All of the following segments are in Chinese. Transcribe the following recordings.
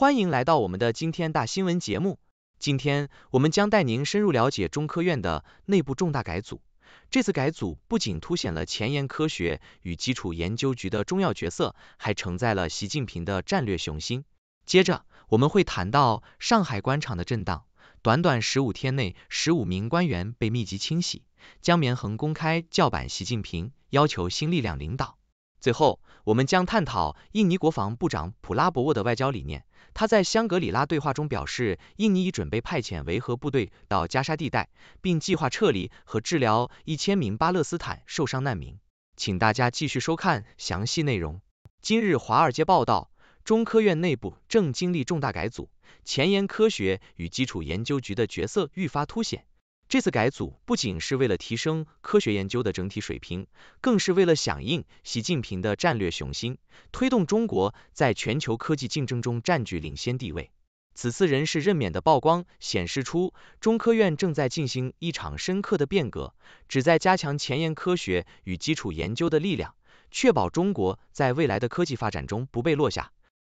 欢迎来到我们的今天大新闻节目。今天我们将带您深入了解中科院的内部重大改组。这次改组不仅凸显了前沿科学与基础研究局的重要角色，还承载了习近平的战略雄心。接着，我们会谈到上海官场的震荡，短短十五天内，十五名官员被密集清洗。江绵恒公开叫板习近平，要求新力量领导。最后，我们将探讨印尼国防部长普拉博沃的外交理念。他在香格里拉对话中表示，印尼已准备派遣维和部队到加沙地带，并计划撤离和治疗一千名巴勒斯坦受伤难民。请大家继续收看详细内容。今日华尔街报道，中科院内部正经历重大改组，前沿科学与基础研究局的角色愈发凸显。这次改组不仅是为了提升科学研究的整体水平，更是为了响应习近平的战略雄心，推动中国在全球科技竞争中占据领先地位。此次人事任免的曝光显示出，中科院正在进行一场深刻的变革，旨在加强前沿科学与基础研究的力量，确保中国在未来的科技发展中不被落下。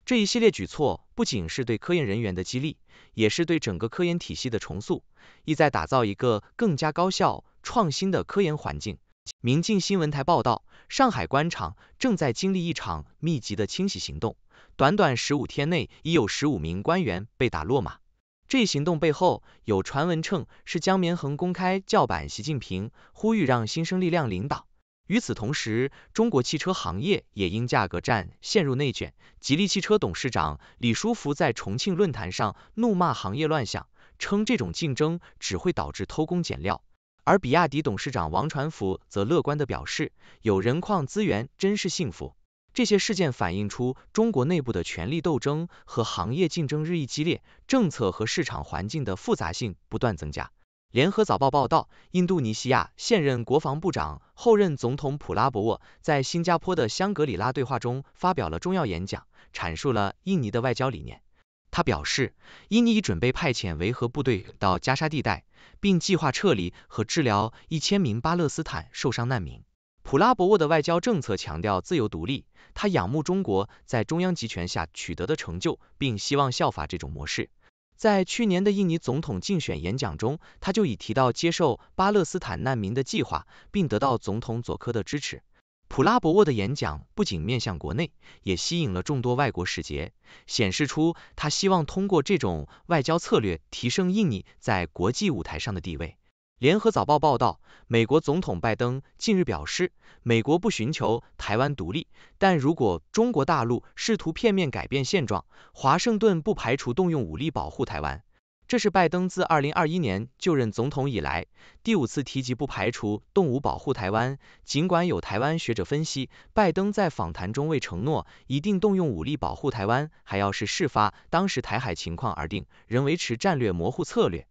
这一系列举措不仅是对科研人员的激励，也是对整个科研体系的重塑，意在打造一个更加高效、创新的科研环境。明镜新闻台报道，上海官场正在经历一场密集的清洗行动，短短十五天内已有十五名官员被打落马。这一行动背后有传闻称是江绵恒公开叫板习近平，呼吁让新生力量领导。与此同时，中国汽车行业也因价格战陷入内卷。吉利汽车董事长李书福在重庆论坛上怒骂行业乱象，称这种竞争只会导致偷工减料。而比亚迪董事长王传福则乐观地表示，有人矿资源真是幸福。这些事件反映出中国内部的权力斗争和行业竞争日益激烈，政策和市场环境的复杂性不断增加。联合早报报道，印度尼西亚现任国防部长、后任总统普拉博沃在新加坡的香格里拉对话中发表了重要演讲，阐述了印尼的外交理念。他表示，印尼已准备派遣维和部队到加沙地带，并计划撤离和治疗一千名巴勒斯坦受伤难民。普拉博沃的外交政策强调自由独立，他仰慕中国在中央集权下取得的成就，并希望效法这种模式。在去年的印尼总统竞选演讲中，他就已提到接受巴勒斯坦难民的计划，并得到总统佐科的支持。普拉博沃的演讲不仅面向国内，也吸引了众多外国使节，显示出他希望通过这种外交策略提升印尼在国际舞台上的地位。联合早报报道，美国总统拜登近日表示，美国不寻求台湾独立，但如果中国大陆试图片面改变现状，华盛顿不排除动用武力保护台湾。这是拜登自二零二一年就任总统以来第五次提及不排除动武保护台湾。尽管有台湾学者分析，拜登在访谈中未承诺一定动用武力保护台湾，还要视事发当时台海情况而定，仍维持战略模糊策略。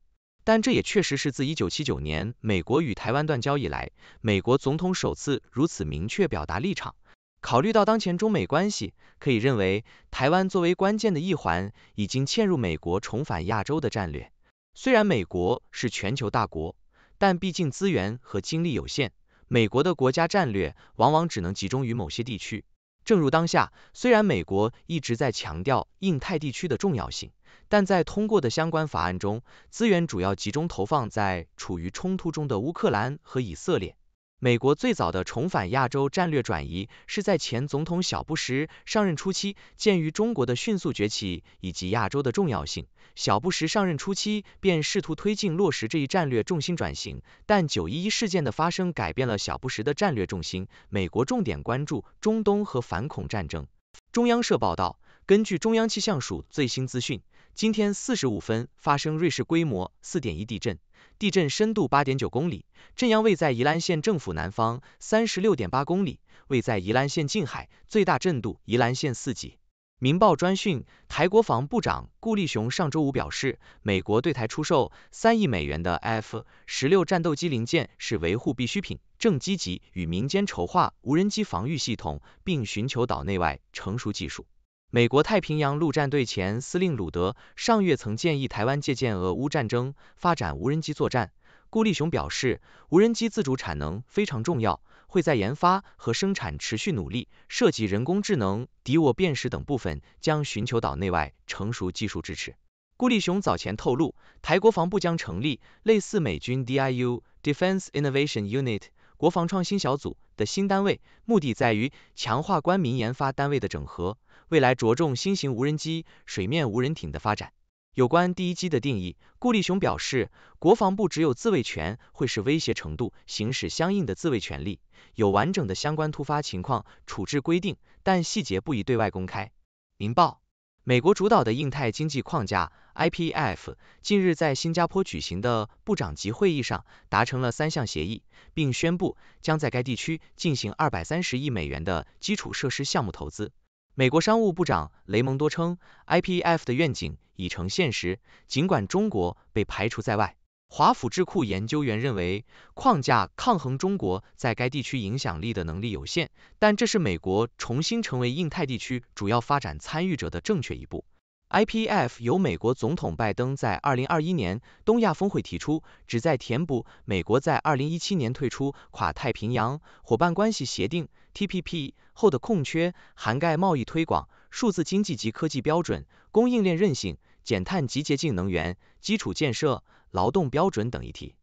但这也确实是自1979年美国与台湾断交以来，美国总统首次如此明确表达立场。考虑到当前中美关系，可以认为台湾作为关键的一环，已经嵌入美国重返亚洲的战略。虽然美国是全球大国，但毕竟资源和精力有限，美国的国家战略往往只能集中于某些地区。正如当下，虽然美国一直在强调印太地区的重要性。但在通过的相关法案中，资源主要集中投放在处于冲突中的乌克兰和以色列。美国最早的重返亚洲战略转移是在前总统小布什上任初期，鉴于中国的迅速崛起以及亚洲的重要性，小布什上任初期便试图推进落实这一战略重心转型。但九一一事件的发生改变了小布什的战略重心，美国重点关注中东和反恐战争。中央社报道，根据中央气象署最新资讯。今天四十五分发生瑞士规模四点一地震，地震深度八点九公里，震央位在宜兰县政府南方三十六点八公里，位在宜兰县近海，最大震度宜兰县四级。民报专讯，台国防部长顾立雄上周五表示，美国对台出售三亿美元的 F 十六战斗机零件是维护必需品，正积极与民间筹划无人机防御系统，并寻求岛内外成熟技术。美国太平洋陆战队前司令鲁德上月曾建议台湾借鉴俄乌战争发展无人机作战。顾立雄表示，无人机自主产能非常重要，会在研发和生产持续努力。涉及人工智能、敌我辨识等部分，将寻求岛内外成熟技术支持。顾立雄早前透露，台国防部将成立类似美军 D I U Defense Innovation Unit 国防创新小组的新单位，目的在于强化官民研发单位的整合。未来着重新型无人机、水面无人艇的发展。有关第一机的定义，顾立雄表示，国防部只有自卫权，会视威胁程度行使相应的自卫权利，有完整的相关突发情况处置规定，但细节不宜对外公开。明报，美国主导的印太经济框架 i p f 近日在新加坡举行的部长级会议上达成了三项协议，并宣布将在该地区进行二百三十亿美元的基础设施项目投资。美国商务部长雷蒙多称，IPF 的愿景已成现实，尽管中国被排除在外。华府智库研究员认为，框架抗衡中国在该地区影响力的能力有限，但这是美国重新成为印太地区主要发展参与者的正确一步。IPF 由美国总统拜登在2021年东亚峰会提出，旨在填补美国在2017年退出跨太平洋伙伴关系协定 （TPP） 后的空缺，涵盖贸易推广、数字经济及科技标准、供应链韧性、减碳及洁净能源、基础建设、劳动标准等议题。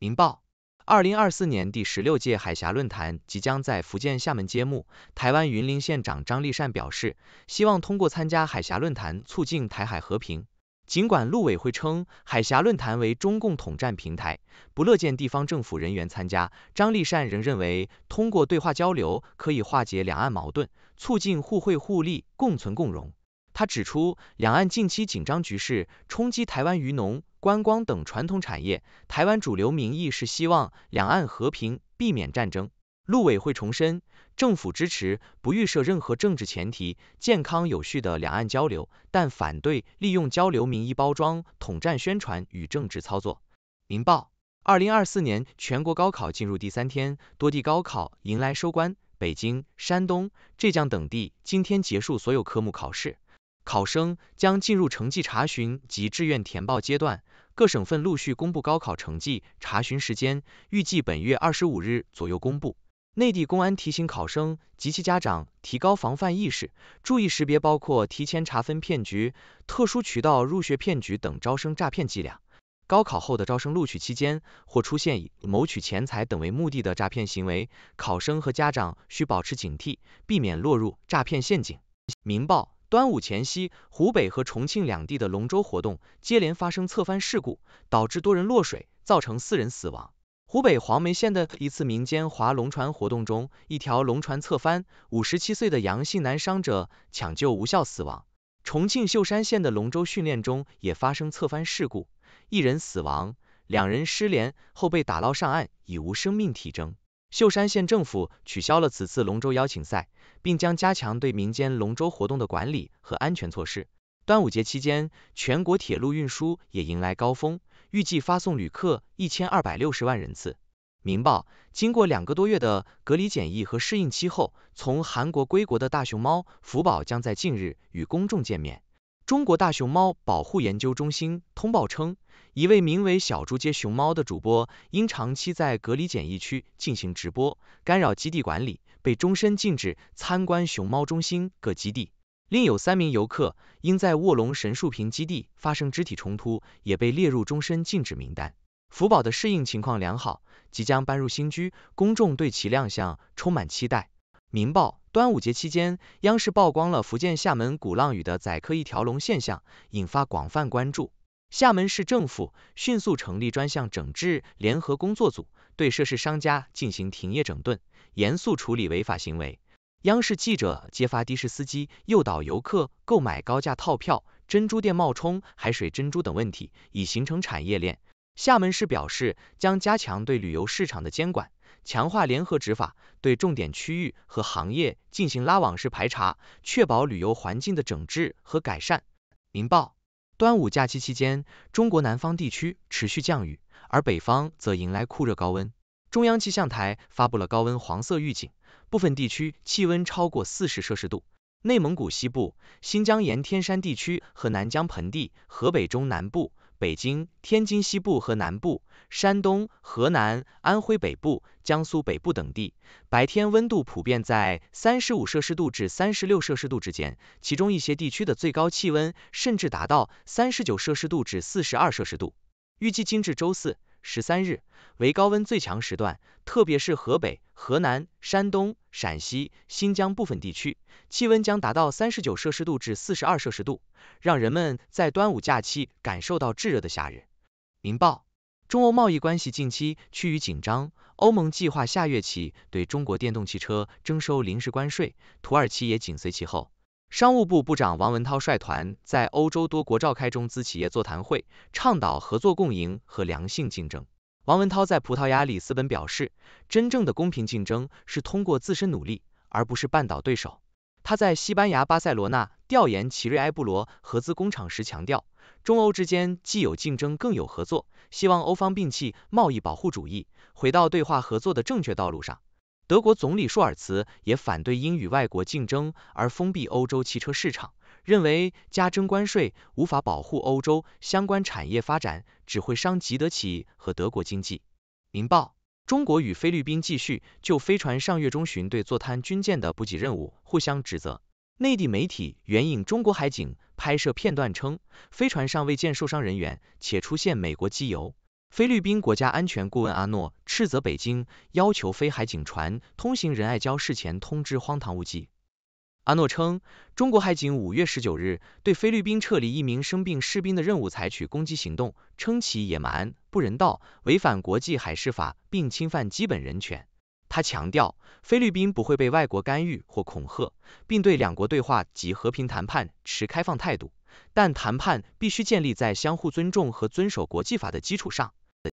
明报。二零二四年第十六届海峡论坛即将在福建厦门揭幕。台湾云林县长张立善表示，希望通过参加海峡论坛，促进台海和平。尽管陆委会称海峡论坛为中共统战平台，不乐见地方政府人员参加，张立善仍认为，通过对话交流可以化解两岸矛盾，促进互惠互利、共存共荣。他指出，两岸近期紧张局势冲击台湾渔农。观光等传统产业，台湾主流民意是希望两岸和平，避免战争。陆委会重申，政府支持不预设任何政治前提，健康有序的两岸交流，但反对利用交流名义包装统战宣传与政治操作。民报，二零二四年全国高考进入第三天，多地高考迎来收官，北京、山东、浙江等地今天结束所有科目考试。考生将进入成绩查询及志愿填报阶段，各省份陆续公布高考成绩查询时间，预计本月二十五日左右公布。内地公安提醒考生及其家长提高防范意识，注意识别包括提前查分骗局、特殊渠道入学骗局等招生诈骗伎俩。高考后的招生录取期间，或出现以谋取钱财等为目的的诈骗行为，考生和家长需保持警惕，避免落入诈骗陷阱。明报。端午前夕，湖北和重庆两地的龙舟活动接连发生侧翻事故，导致多人落水，造成四人死亡。湖北黄梅县的一次民间划龙船活动中，一条龙船侧翻，五十七岁的杨姓男伤者抢救无效死亡。重庆秀山县的龙舟训练中也发生侧翻事故，一人死亡，两人失联后被打捞上岸，已无生命体征。秀山县政府取消了此次龙舟邀请赛，并将加强对民间龙舟活动的管理和安全措施。端午节期间，全国铁路运输也迎来高峰，预计发送旅客一千二百六十万人次。明报，经过两个多月的隔离检疫和适应期后，从韩国归国的大熊猫福宝将在近日与公众见面。中国大熊猫保护研究中心通报称，一位名为“小猪接熊猫”的主播因长期在隔离检疫区进行直播，干扰基地管理，被终身禁止参观熊猫中心各基地。另有三名游客因在卧龙神树坪基地发生肢体冲突，也被列入终身禁止名单。福宝的适应情况良好，即将搬入新居，公众对其亮相充满期待。明报。端午节期间，央视曝光了福建厦门鼓浪屿的宰客一条龙现象，引发广泛关注。厦门市政府迅速成立专项整治联合工作组，对涉事商家进行停业整顿，严肃处理违法行为。央视记者揭发的士司机诱导游客购买高价套票、珍珠店冒充海水珍珠等问题，已形成产业链。厦门市表示，将加强对旅游市场的监管。强化联合执法，对重点区域和行业进行拉网式排查，确保旅游环境的整治和改善。明报，端午假期期间，中国南方地区持续降雨，而北方则迎来酷热高温。中央气象台发布了高温黄色预警，部分地区气温超过四十摄氏度。内蒙古西部、新疆沿天山地区和南疆盆地、河北中南部。北京、天津西部和南部、山东、河南、安徽北部、江苏北部等地，白天温度普遍在三十五摄氏度至三十六摄氏度之间，其中一些地区的最高气温甚至达到三十九摄氏度至四十二摄氏度。预计今至周四。十三日为高温最强时段，特别是河北、河南、山东、陕西、新疆部分地区，气温将达到三十九摄氏度至四十二摄氏度，让人们在端午假期感受到炙热的夏日。明报：中欧贸易关系近期趋于紧张，欧盟计划下月起对中国电动汽车征收临时关税，土耳其也紧随其后。商务部部长王文涛率团在欧洲多国召开中资企业座谈会，倡导合作共赢和良性竞争。王文涛在葡萄牙里斯本表示，真正的公平竞争是通过自身努力，而不是绊倒对手。他在西班牙巴塞罗那调研奇瑞埃布罗合资工厂时强调，中欧之间既有竞争，更有合作。希望欧方摒弃贸易保护主义，回到对话合作的正确道路上。德国总理舒尔茨也反对因与外国竞争而封闭欧洲汽车市场，认为加征关税无法保护欧洲相关产业发展，只会伤及德起和德国经济。明报：中国与菲律宾继续就飞船上月中旬对坐滩军舰的补给任务互相指责。内地媒体援引中国海警拍摄片段称，飞船上未见受伤人员，且出现美国机油。菲律宾国家安全顾问阿诺斥责北京，要求菲海警船通行仁爱礁事前通知荒唐无稽。阿诺称，中国海警五月十九日对菲律宾撤离一名生病士兵的任务采取攻击行动，称其野蛮、不人道、违反国际海事法，并侵犯基本人权。他强调，菲律宾不会被外国干预或恐吓，并对两国对话及和平谈判持开放态度，但谈判必须建立在相互尊重和遵守国际法的基础上。